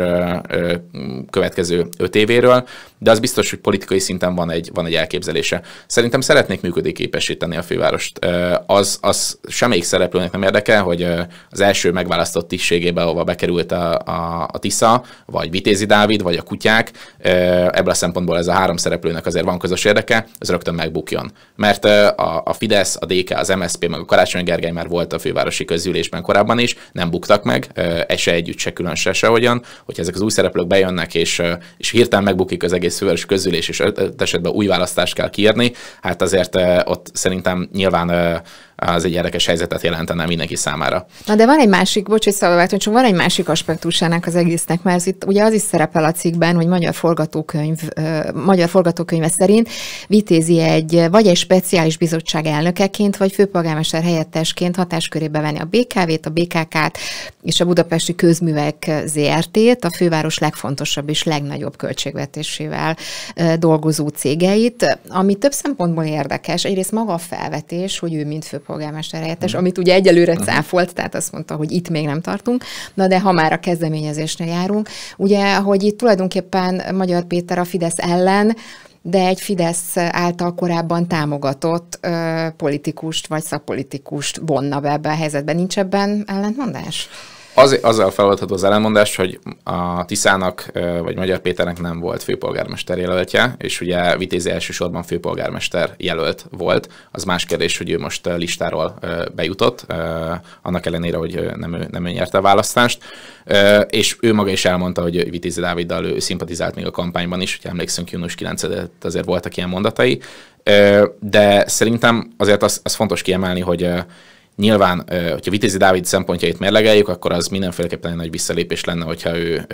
következő öt évéről, de az biztos, hogy politikai szinten van egy, van egy elképzelése. Szerintem szeretnék működőképesíteni a fővárost. Az, az semmelyik szereplő hallgatóinknak nem érdekel, hogy az első megválasztott tisztségébe, ahova bekerült a, a, a Tisza, vagy Vitézi Dávid, vagy a kutyák, ebből a szempontból ez a három szereplőnek azért van közös érdeke, ez rögtön megbukjon. Mert a, a Fidesz, a DK, az MSZP, meg a Karácsony Gergely már volt a fővárosi közülésben korábban is, nem buktak meg, e se együtt, se külön, se sehogyan, hogyha ezek az új szereplők bejönnek, és, és hirtelen megbukik az egész fővárosi közülés, és esetben új választást kell kiírni, hát azért ott szerintem nyilván az egy érdekes helyzetet jelent szerintem mindenki számára. Na de van egy másik, bocs, hogy szóval váltom, csak van egy másik aspektusának az egésznek, mert itt ugye az is szerepel a cikkben, hogy magyar forgatókönyv, magyar forgatókönyve szerint vitézi egy, vagy egy speciális bizottság elnökeként, vagy főpolgármester helyettesként hatáskörébe venni a BKV-t, a BKK-t és a Budapesti Közművek ZRT-t, a főváros legfontosabb és legnagyobb költségvetésével dolgozó cégeit, ami több szempontból érdekes. Egyrészt maga a felvetés, hogy ő mint főpolgármester helyettes, mm. amit ugye egyelőre mhm. cáfolt, tehát azt mondta, hogy itt még nem tartunk. Na de ha már a kezdeményezésnél járunk, ugye, hogy itt tulajdonképpen Magyar Péter a Fidesz ellen de egy Fidesz által korábban támogatott ö, politikust vagy szakpolitikust vonna be ebbe a helyzetbe. Nincs ebben ellentmondás? az, azzal feloldható az elmondás, hogy a Tiszának vagy Magyar Péternek nem volt főpolgármester jelöltje, és ugye Vitézi elsősorban főpolgármester jelölt volt. Az más kérdés, hogy ő most listáról bejutott, annak ellenére, hogy nem ő, nem ő nyerte a választást. És ő maga is elmondta, hogy Vitézi Dáviddal ő szimpatizált még a kampányban is, hogy emlékszünk, június 9 azért voltak ilyen mondatai. De szerintem azért az, az fontos kiemelni, hogy Nyilván, hogyha Vitézi Dávid szempontjait mérlegeljük, akkor az mindenféleképpen egy nagy visszalépés lenne, hogyha ő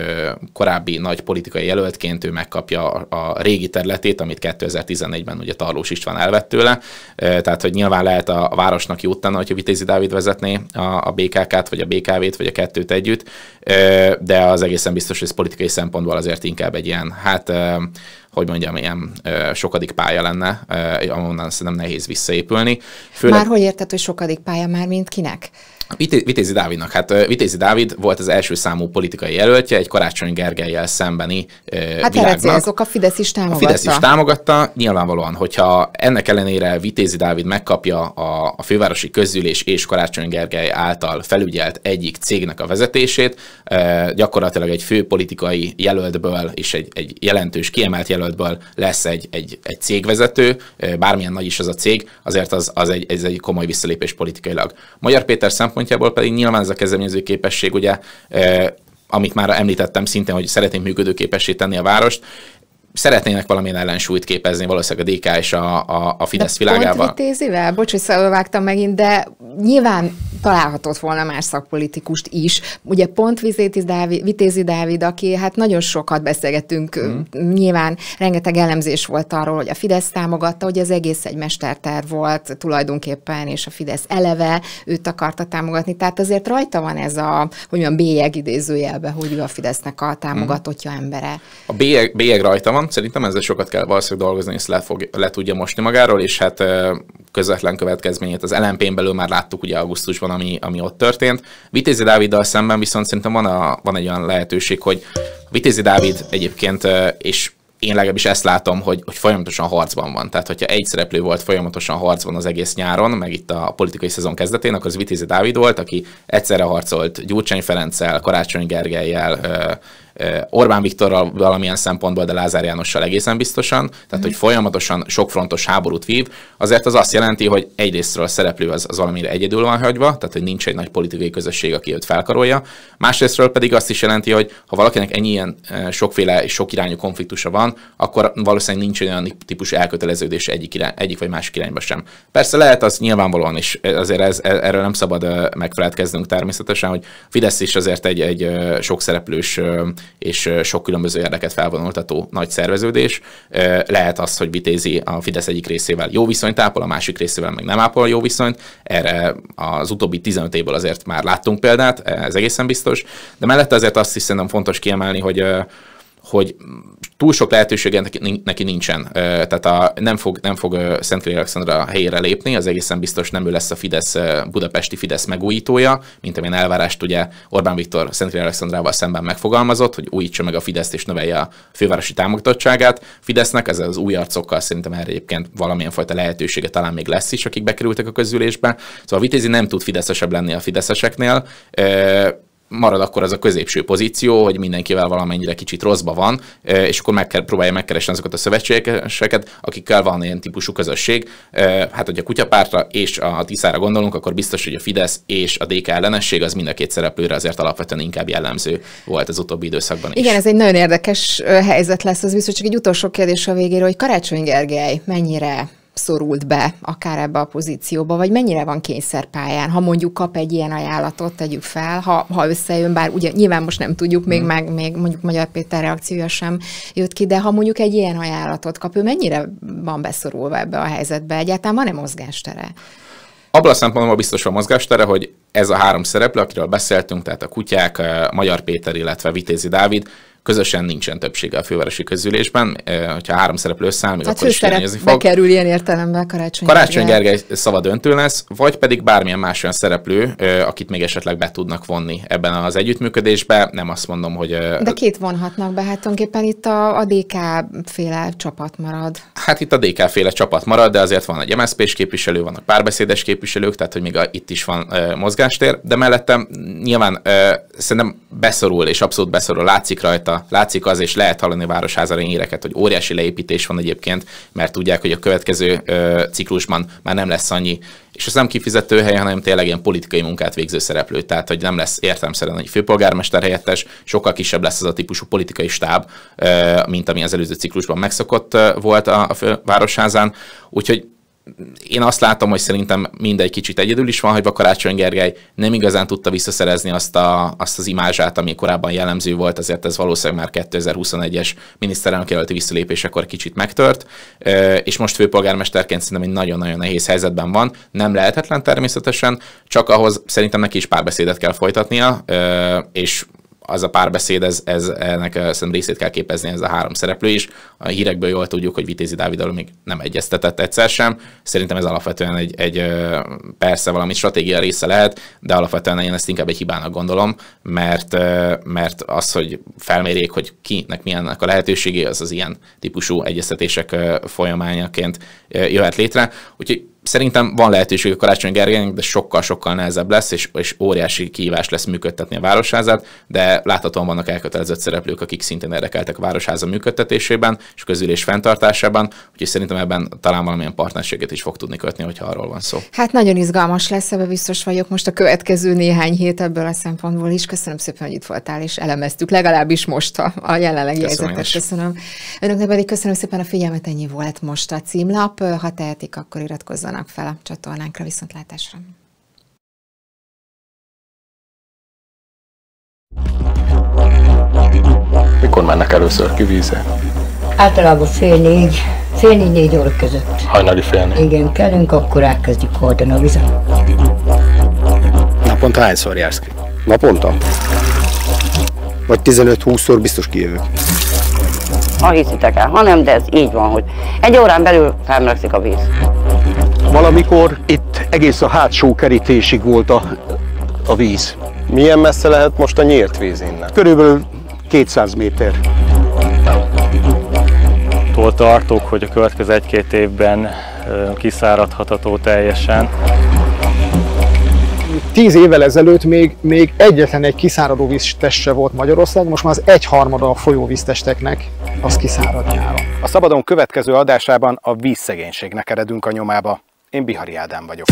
korábbi nagy politikai jelöltként ő megkapja a régi területét, amit 2014-ben ugye Tarlós István elvett tőle. Tehát, hogy nyilván lehet a városnak jót tenni, hogyha Vitézi Dávid vezetné a BKK-t, vagy a BKV-t, vagy a kettőt együtt, de az egészen biztos, hogy ez politikai szempontból azért inkább egy ilyen, hát hogy mondjam, ilyen sokadik pálya lenne, ahonnan szerintem nehéz visszaépülni. Főleg... Már hogy érted, hogy sokadik pálya már, mint kinek? Vitézi Dávidnak, hát Vitézi Dávid volt az első számú politikai jelöltje, egy Karácsony Gergelyel szembeni Hát világnak. azok a Fidesz is támogatta. A Fidesz is támogatta, nyilvánvalóan, hogyha ennek ellenére Vitézi Dávid megkapja a, a fővárosi közülés és Karácsony Gergely által felügyelt egyik cégnek a vezetését, gyakorlatilag egy fő politikai jelöltből és egy, egy jelentős kiemelt jelöltből lesz egy, egy, egy cégvezető, bármilyen nagy is az a cég, azért az, az egy, ez egy komoly visszalépés politikailag. Magyar Péter szem szempontjából pedig nyilván ez a kezdeményező képesség, ugye, eh, amit már említettem szintén, hogy szeretném működőképessé tenni a várost, szeretnének valamilyen ellensúlyt képezni valószínűleg a DK és a, a, a Fidesz de világában. Pont vitézivel? Bocs, hogy szavágtam megint, de nyilván találhatott volna más szakpolitikust is. Ugye pont Dávid, Vitézi Dávid, aki hát nagyon sokat beszélgettünk, mm. nyilván rengeteg elemzés volt arról, hogy a Fidesz támogatta, hogy az egész egy mesterter volt tulajdonképpen, és a Fidesz eleve őt akarta támogatni. Tehát azért rajta van ez a, hogy olyan bélyeg idézőjelbe, hogy ő a Fidesznek a hmm. támogatottja mm. embere. A bélyeg, bélyeg rajta van, Szerintem ezzel sokat kell valószínűleg dolgozni, és le, fog, le tudja mosni magáról, és hát közvetlen következményét az lmp n belül már láttuk ugye augusztusban, ami, ami ott történt. Vitézi Dáviddal szemben viszont szerintem van, a, van egy olyan lehetőség, hogy Vitézi Dávid egyébként, és én legalábbis ezt látom, hogy, hogy folyamatosan harcban van. Tehát, hogyha egy szereplő volt folyamatosan harcban az egész nyáron, meg itt a politikai szezon kezdetén, akkor az Vitézi Dávid volt, aki egyszerre harcolt Gyurcsány Ferenccel, Karácsony Gergelyel, Orbán Viktorral valamilyen szempontból, de Lázár Jánossal egészen biztosan, tehát hogy folyamatosan sokfrontos háborút vív, azért az azt jelenti, hogy egyrésztről a szereplő az, az valamire egyedül van hagyva, tehát hogy nincs egy nagy politikai közösség, aki őt felkarolja, másrésztről pedig azt is jelenti, hogy ha valakinek ennyi ilyen sokféle és sok irányú konfliktusa van, akkor valószínűleg nincs olyan típus elköteleződés egyik, irány, egyik vagy másik irányba sem. Persze lehet az nyilvánvalóan is, azért ez, e, erről nem szabad megfeledkeznünk természetesen, hogy Fidesz is azért egy, egy sok szereplős és sok különböző érdeket felvonultató nagy szerveződés. Lehet az, hogy vitézi a Fidesz egyik részével jó viszonyt ápol, a másik részével meg nem ápol a jó viszonyt. Erre az utóbbi 15 évből azért már láttunk példát, ez egészen biztos. De mellette azért azt is fontos kiemelni, hogy hogy túl sok lehetősége neki nincsen. Tehát a, nem fog, nem fog Szentkéri Alexandra helyére lépni, az egészen biztos nem ő lesz a Fidesz, budapesti Fidesz megújítója, mint amilyen elvárást ugye Orbán Viktor Szentkéri Alexandrával szemben megfogalmazott, hogy újítsa meg a Fideszt és növelje a fővárosi támogatottságát. Fidesznek ez az új arcokkal szerintem erre egyébként valamilyen fajta lehetősége talán még lesz is, akik bekerültek a közülésbe. Szóval a Vitézi nem tud fideszesebb lenni a fideszeseknél marad akkor az a középső pozíció, hogy mindenkivel valamennyire kicsit rosszba van, és akkor meg kell, próbálja megkeresni azokat a szövetségeseket, akikkel van ilyen típusú közösség. Hát, hogy a kutyapártra és a Tiszára gondolunk, akkor biztos, hogy a Fidesz és a DK ellenesség az mind a két szereplőre azért alapvetően inkább jellemző volt az utóbbi időszakban is. Igen, ez egy nagyon érdekes helyzet lesz, az biztos csak egy utolsó kérdés a végére, hogy Karácsony Gergely mennyire szorult be akár ebbe a pozícióba, vagy mennyire van kényszerpályán, ha mondjuk kap egy ilyen ajánlatot, tegyük fel, ha, ha összejön, bár ugye nyilván most nem tudjuk, még, hmm. meg, még mondjuk Magyar Péter reakciója sem jött ki, de ha mondjuk egy ilyen ajánlatot kap, ő mennyire van beszorulva ebbe a helyzetbe? Egyáltalán van-e mozgástere? Abban a szempontból biztos van mozgástere, hogy ez a három szereplő, akiről beszéltünk, tehát a kutyák, eh, Magyar Péter, illetve Vitézi Dávid, közösen nincsen többsége a fővárosi közülésben, hogyha három szereplő összeáll, hát akkor is fog. bekerül ilyen értelemben Karácsony, Karácsony Gergely. Gergely szava döntő lesz, vagy pedig bármilyen más olyan szereplő, akit még esetleg be tudnak vonni ebben az együttműködésbe, nem azt mondom, hogy... De két vonhatnak be, hát tulajdonképpen itt a, a DK-féle csapat marad. Hát itt a DK-féle csapat marad, de azért van egy mszp képviselő, vannak párbeszédes képviselők, tehát hogy még a, itt is van e, mozgástér, de mellettem nyilván e, szerintem beszorul, és abszolút beszorul, látszik rajta látszik az, és lehet hallani a városházára éreket, hogy óriási leépítés van egyébként, mert tudják, hogy a következő ciklusban már nem lesz annyi és ez nem kifizető hely, hanem tényleg ilyen politikai munkát végző szereplő. Tehát, hogy nem lesz értelmszerűen egy főpolgármester helyettes, sokkal kisebb lesz az a típusú politikai stáb, mint ami az előző ciklusban megszokott volt a, a városházán. Úgyhogy én azt látom, hogy szerintem mindegy kicsit egyedül is van hogy Karácsony Gergely, nem igazán tudta visszaszerezni azt, a, azt az imázsát, ami korábban jellemző volt, azért ez valószínűleg már 2021-es miniszterelnök jelölti visszalépésekor kicsit megtört, és most főpolgármesterként szerintem egy nagyon-nagyon nehéz helyzetben van, nem lehetetlen természetesen, csak ahhoz szerintem neki is párbeszédet kell folytatnia, és az a párbeszéd, ez, ez ennek eh, szerintem részét kell képezni ez a három szereplő is. A hírekből jól tudjuk, hogy Vitézi Dávid alól még nem egyeztetett egyszer sem. Szerintem ez alapvetően egy, egy eh, persze valami stratégia része lehet, de alapvetően én ezt inkább egy hibának gondolom, mert, eh, mert az, hogy felmérjék, hogy kinek milyennek a lehetőségé, az az ilyen típusú egyeztetések folyamányaként jöhet létre. Úgyhogy szerintem van lehetőség a Karácsony Gergelynek, de sokkal-sokkal nehezebb lesz, és, és óriási kihívás lesz működtetni a városházát, de láthatóan vannak elkötelezett szereplők, akik szintén érdekeltek a városháza működtetésében és közülés fenntartásában, úgyhogy szerintem ebben talán valamilyen partnerséget is fog tudni kötni, hogyha arról van szó. Hát nagyon izgalmas lesz, ebbe biztos vagyok most a következő néhány hét ebből a szempontból is. Köszönöm szépen, hogy itt voltál, és elemeztük legalábbis most a, a jelenlegi köszönöm helyzetet. Köszönöm. Önöknek pedig köszönöm szépen a figyelmet, ennyi volt most a címlap. Ha tehetik, akkor iratkozzanak iratkozzanak fel a csatornánkra viszontlátásra. Mikor mennek először ki vízre? Általában fél négy, fél négy, négy óra között. Hajnali fél négy. Igen, kellünk, akkor elkezdjük hordani a vizet. Naponta hányszor jársz ki? Naponta? Vagy 15-20-szor biztos kijövök. Ha hiszitek el, ha nem, de ez így van, hogy egy órán belül felmelegszik a víz. Valamikor itt egész a hátsó kerítésig volt a, a víz. Milyen messze lehet most a nyílt víz innen? Körülbelül 200 méter. Attól tartok, hogy a következő egy-két évben kiszáradhatató teljesen. Tíz évvel ezelőtt még, még egyetlen egy kiszáradó víztestse volt Magyarország, most már az egyharmada a folyóvíztesteknek az kiszárad nyáron. A Szabadon következő adásában a vízszegénységnek eredünk a nyomába. Én Bihari Ádám vagyok.